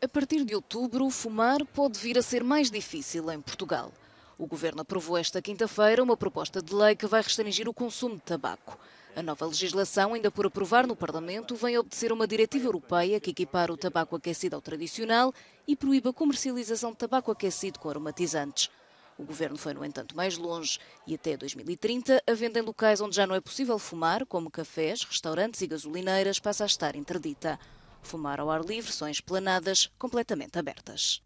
A partir de outubro, fumar pode vir a ser mais difícil em Portugal. O governo aprovou esta quinta-feira uma proposta de lei que vai restringir o consumo de tabaco. A nova legislação, ainda por aprovar no Parlamento, vem obedecer uma diretiva europeia que equipara o tabaco aquecido ao tradicional e proíbe a comercialização de tabaco aquecido com aromatizantes. O governo foi, no entanto, mais longe e até 2030 a venda em locais onde já não é possível fumar, como cafés, restaurantes e gasolineiras, passa a estar interdita fumar ao ar livre são esplanadas completamente abertas.